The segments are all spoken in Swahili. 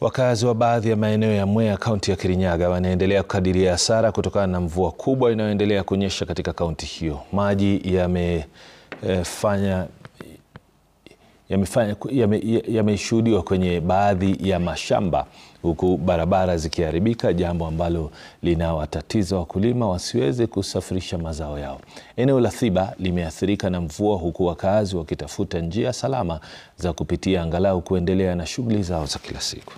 Wakazi wa baadhi ya maeneo ya Mwea kaunti ya Kirinyaga wanaendelea kukadiria hasara kutokana na mvua kubwa inayoendelea kunyesha katika kaunti hiyo. Maji yamefanya yameshuhudiwa yame kwenye baadhi ya mashamba huku barabara zikiharibika, jambo ambalo linawatatiza wakulima wasiweze kusafirisha mazao yao. Eneo la Thiba limeathirika na mvua, huku wakaazi wakitafuta njia salama za kupitia angalau kuendelea na shughuli zao za kila siku.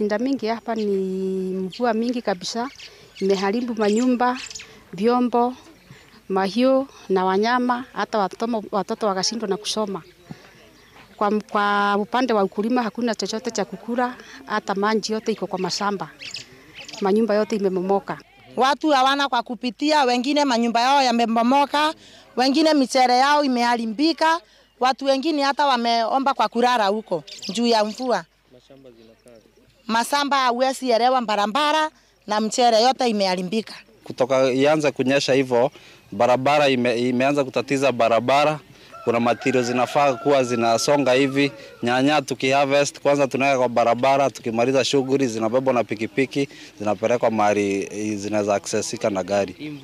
Shida mingi hapa ni mvua mingi kabisa, imeharibu manyumba, vyombo, mahiu na wanyama, hata watoto watoto wakashindwa na kusoma. Kwa, kwa upande wa ukulima hakuna chochote cha kukula, hata maji yote iko kwa mashamba, manyumba yote imemomoka. Watu hawana kwa kupitia, wengine manyumba yao yamemomoka, wengine michere yao imeharibika, watu wengine hata wameomba kwa kulala huko juu ya mvua masamba uesi elewa barabara na mchere yote imeharibika. Kutoka ianza kunyesha hivyo barabara ime, imeanza kutatiza barabara. Kuna matirio zinafaa kuwa zinasonga hivi, nyanya tukiharvest kwanza tunaweka kwa barabara, tukimaliza shughuli zinabebwa na pikipiki zinapelekwa mahali eh, zinaweza aksesika na gari.